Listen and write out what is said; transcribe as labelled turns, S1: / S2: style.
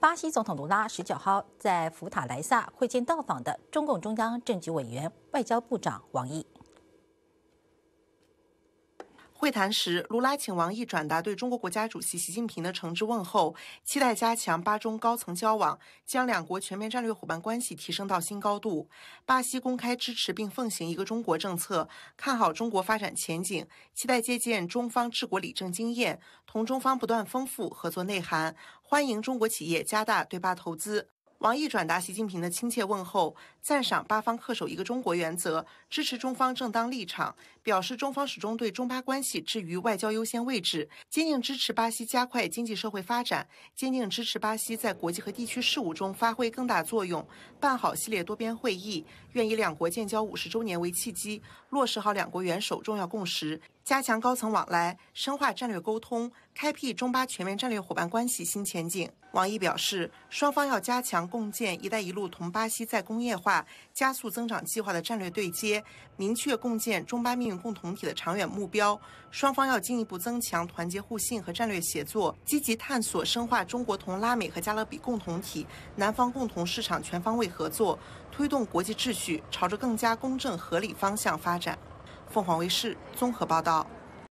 S1: 巴西总统卢拉十九号在福塔莱萨会见到访的中共中央政治局委员、外交部长王毅。会谈时，卢拉请王毅转达对中国国家主席习近平的诚挚问候，期待加强巴中高层交往，将两国全面战略伙伴关系提升到新高度。巴西公开支持并奉行一个中国政策，看好中国发展前景，期待借鉴中方治国理政经验，同中方不断丰富合作内涵，欢迎中国企业加大对巴投资。王毅转达习近平的亲切问候，赞赏巴方恪守一个中国原则，支持中方正当立场，表示中方始终对中巴关系置于外交优先位置，坚定支持巴西加快经济社会发展，坚定支持巴西在国际和地区事务中发挥更大作用，办好系列多边会议，愿以两国建交五十周年为契机，落实好两国元首重要共识。加强高层往来，深化战略沟通，开辟中巴全面战略伙伴关系新前景。王毅表示，双方要加强共建“一带一路”同巴西再工业化加速增长计划的战略对接，明确共建中巴命运共同体的长远目标。双方要进一步增强团结互信和战略协作，积极探索深化中国同拉美和加勒比共同体、南方共同市场全方位合作，推动国际秩序朝着更加公正合理方向发展。凤凰卫视综合报道。